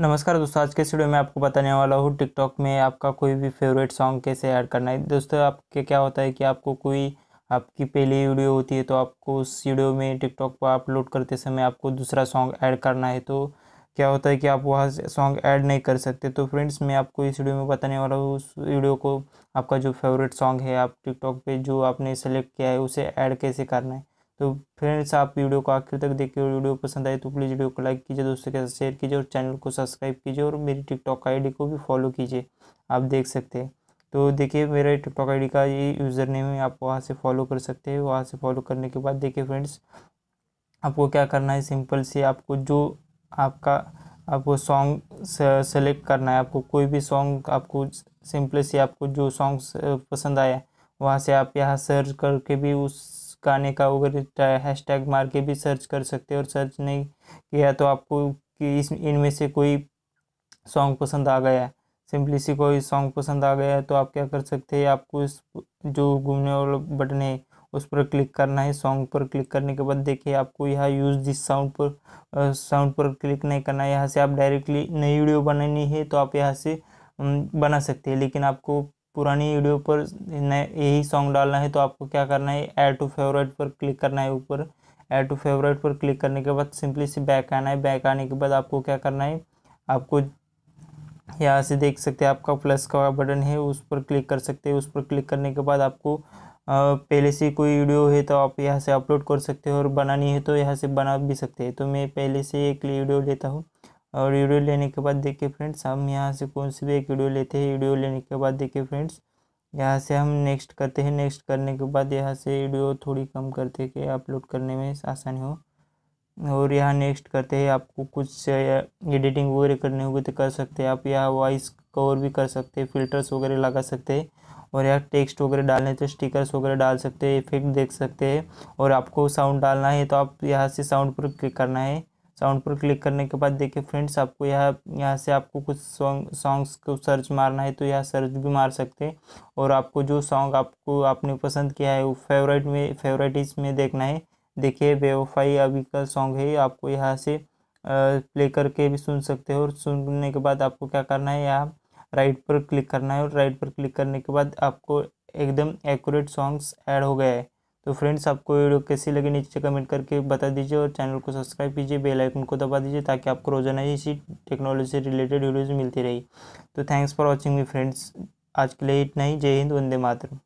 नमस्कार दोस्तों आज के वीडियो में आपको बताने वाला हूँ टिकटॉक में आपका कोई भी फेवरेट सॉन्ग कैसे ऐड करना है दोस्तों आपके क्या होता है कि आपको कोई आपकी पहली वीडियो होती है तो आपको उस वीडियो में टिकटॉक पर अपलोड करते समय आपको दूसरा सॉन्ग ऐड करना है तो क्या होता है कि आप वह सॉन्ग ऐड नहीं कर सकते तो फ्रेंड्स मैं आपको इस वीडियो में बताने वाला हूँ उस वीडियो को आपका जो फेवरेट सॉन्ग है आप टिकटॉक पे जो आपने सेलेक्ट किया है उसे ऐड कैसे करना है तो फ्रेंड्स आप वीडियो को आखिर तक देखिए और वीडियो पसंद आए तो प्लीज़ वीडियो को लाइक कीजिए दोस्तों के साथ शेयर कीजिए और चैनल को सब्सक्राइब कीजिए और मेरी टिकटॉक आईडी को भी फॉलो कीजिए आप देख सकते हैं तो देखिए मेरा टिकटॉक आईडी का ये यूज़र नेम है आप वहाँ से फॉलो कर सकते हैं वहाँ से फॉलो करने के बाद देखिए फ्रेंड्स आपको क्या करना है सिंपल से आपको जो आपका आपको सॉन्ग सेलेक्ट करना है आपको कोई भी सॉन्ग आपको सिंपल से आपको जो सॉन्ग पसंद आया वहाँ से आप यहाँ सर्च करके भी उस गाने का वगैरह हैशटैग मार के भी सर्च कर सकते हो और सर्च नहीं किया तो आपको कि इस इनमें से कोई सॉन्ग पसंद आ गया सिंपली से कोई सॉन्ग पसंद आ गया है तो आप क्या कर सकते हैं आपको इस जो घूमने वाला बटन है उस पर क्लिक करना है सॉन्ग पर क्लिक करने के बाद देखिए आपको यहाँ यूज़ दिस साउंड पर साउंड पर क्लिक नहीं करना है यहाँ से आप डायरेक्टली नई वीडियो बनानी है तो आप यहाँ से बना सकते हैं लेकिन आपको पुरानी वीडियो पर यही सॉन्ग डालना है तो आपको क्या करना है ऐड टू फेवरेट पर क्लिक करना है ऊपर ऐड टू फेवरेट पर क्लिक करने के बाद सिंपली से बैक आना है बैक आने के बाद आपको क्या करना है आपको यहाँ से देख सकते हैं आपका प्लस का बटन है उस पर क्लिक कर सकते हैं उस पर क्लिक करने के बाद आपको पहले से कोई वीडियो है तो आप यहाँ से अपलोड कर सकते हो और बनानी है तो यहाँ से बना भी सकते हैं तो मैं पहले से एक वीडियो लेता हूँ और वीडियो लेने के बाद देखिए फ्रेंड्स हम यहाँ से कौन सी भी एक वीडियो लेते हैं वीडियो लेने के बाद देखिए फ्रेंड्स यहाँ से हम नेक्स्ट करते हैं नेक्स्ट करने के बाद यहाँ से वीडियो थोड़ी कम करते हैं कि अपलोड करने में आसानी हो और यहाँ नेक्स्ट करते हैं आपको कुछ एडिटिंग वगैरह करने होगी तो कर सकते हैं आप यहाँ वॉइस कवर भी कर सकते हैं फिल्टर्स वगैरह लगा सकते हैं और यहाँ टेक्स्ट वगैरह डालने तो स्टिकर्स वगैरह डाल सकते हैं इफेक्ट देख सकते हैं और आपको साउंड डालना है तो आप यहाँ से साउंड पर क्लिक करना है साउंड पर क्लिक करने के बाद देखिए फ्रेंड्स आपको यहाँ यहाँ से आपको कुछ सॉन्ग सॉन्ग्स को सर्च मारना है तो यहाँ सर्च भी मार सकते हैं और आपको जो सॉन्ग आपको आपने पसंद किया है वो फेवरेट में फेवरेट इस में देखना है देखिए बेवफाई अभी का सॉन्ग है आपको यहाँ से प्ले करके भी सुन सकते हो और सुनने के बाद आपको क्या करना है यहाँ राइट पर क्लिक करना है और राइट पर क्लिक करने के बाद आपको एकदम एक्यूरेट सॉन्ग्स ऐड हो गया है तो फ्रेंड्स आपको वीडियो कैसी लगी नीचे कमेंट करके बता दीजिए और चैनल को सब्सक्राइब कीजिए बेल आइकन को दबा दीजिए ताकि आपको रोजाना इसी टेक्नोलॉजी से रिलेटेड वीडियोज़ मिलती रही तो thanks for watching me friends आज के लिए इतना ही जय हिंद वंदे मातरम